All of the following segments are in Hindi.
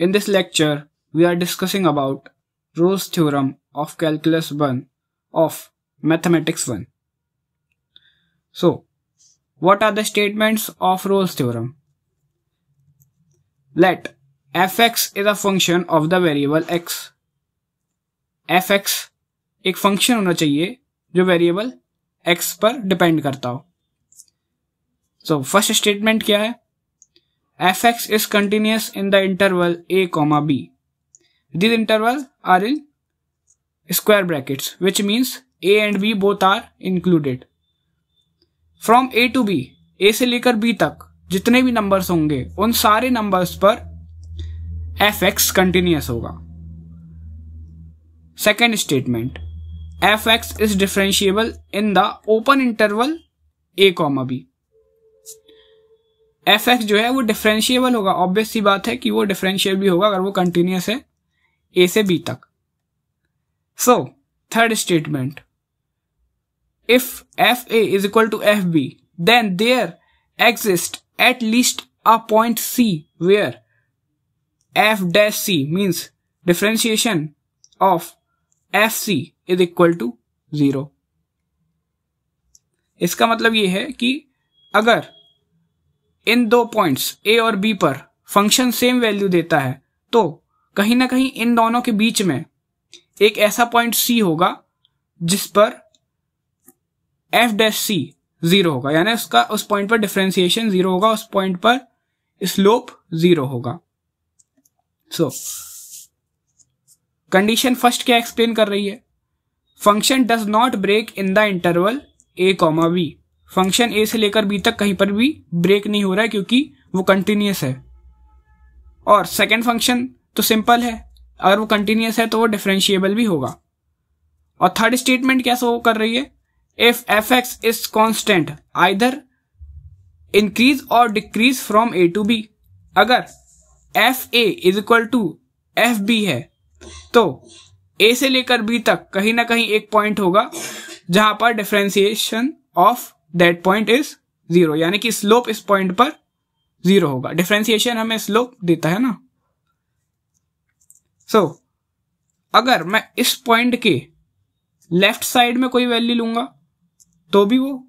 In this lecture, we are discussing about Rose theorem of calculus 1 of mathematics 1. So, what are the statements of Rose theorem? Let fx is a function of the variable x. fx एक फंक्शन होना चाहिए जो वेरिएबल x पर डिपेंड करता हो सो फर्स्ट स्टेटमेंट क्या है F X is continuous in the interval A comma B this interval are in square brackets which means A and B both are included from A to B A से लेकर बी तक जितने भी नंबर्स होंगे उन सारे नंबर्स पर एफ एक्स कंटिन्यूस होगा second statement F X is differentiable in the open interval A comma B F X जो है वो डिफ्रेंशियबल होगा ऑब्वियस सी बात है कि वो डिफ्रेंशियल भी होगा अगर वो कंटिन्यूस है ए से बी तक so third statement if F A is equal to F B then there exist at least a point C where F dash C means differentiation of F C is equal to zero इसका मतलब ये है कि अगर इन दो पॉइंट्स ए और बी पर फंक्शन सेम वैल्यू देता है तो कहीं ना कहीं इन दोनों के बीच में एक ऐसा पॉइंट सी होगा जिस पर एफ डैश सी जीरो होगा यानी उसका उस पॉइंट पर डिफ्रेंसिएशन जीरो होगा उस पॉइंट पर स्लोप जीरो होगा सो कंडीशन फर्स्ट क्या एक्सप्लेन कर रही है function does not break in the interval A comma B function A से लेकर बी तक कहीं पर भी ब्रेक नहीं हो रहा है क्योंकि वो कंटिन्यूस है और सेकेंड फंक्शन तो सिंपल है अगर वो कंटिन्यूस है तो वो डिफ्रेंशिएबल भी होगा और थर्ड स्टेटमेंट क्या शो कर रही है if F X is constant either increase और decrease from A to B अगर F A is equal to F B है तो ए से लेकर बी तक कहीं ना कहीं एक पॉइंट होगा जहां पर differentiation of that point is zero यानी कि स्लोप इस पॉइंट पर जीरो होगा डिफ्रेंसिएशन हमें स्लोप देता है ना सो so, अगर मैं इस पॉइंट के लेफ्ट साइड में कोई वैल्यू लूंगा तो भी वो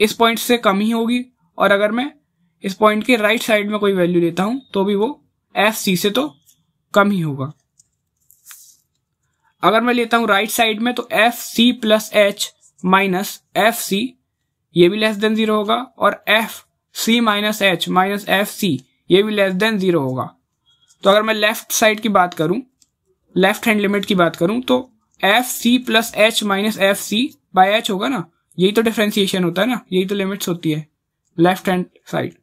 इस पॉइंट से कम ही होगी और अगर मैं इस पॉइंट के राइट साइड में कोई वैल्यू लेता हूं तो भी वो एफ सी से तो कम ही होगा अगर मैं लेता हूं राइट साइड में तो F C plus H minus F C ये भी लेस देन जीरो होगा और F C minus H minus F C ये भी लेस देन जीरो होगा तो अगर मैं लेफ्ट साइड की बात करूं लेफ्ट हैंड लिमिट की बात करूं तो F C plus H minus F C by H होगा ना यही तो डिफ्रेंसिएशन होता है ना यही तो लिमिट्स होती है लेफ्ट हैंड साइड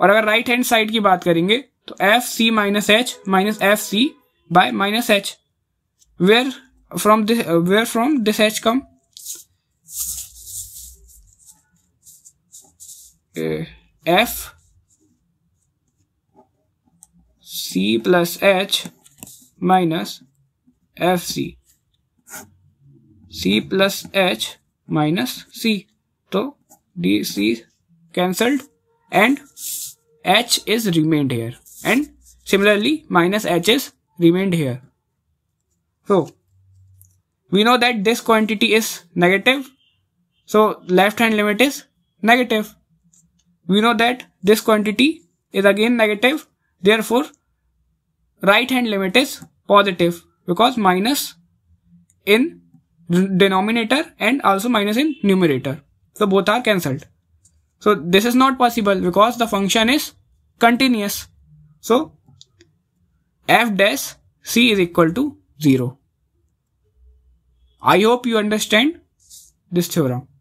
और अगर राइट हैंड साइड की बात करेंगे तो F C minus H minus F C by minus H where from this where from this H come Eh, f c plus h minus fc c plus h minus c so dc cancelled and h is remained here and similarly minus h is remained here so we know that this quantity is negative so left hand limit is negative we know that this quantity is again negative. Therefore, right hand limit is positive because minus in denominator and also minus in numerator. So both are cancelled. So this is not possible because the function is continuous. So f dash c is equal to 0. I hope you understand this theorem.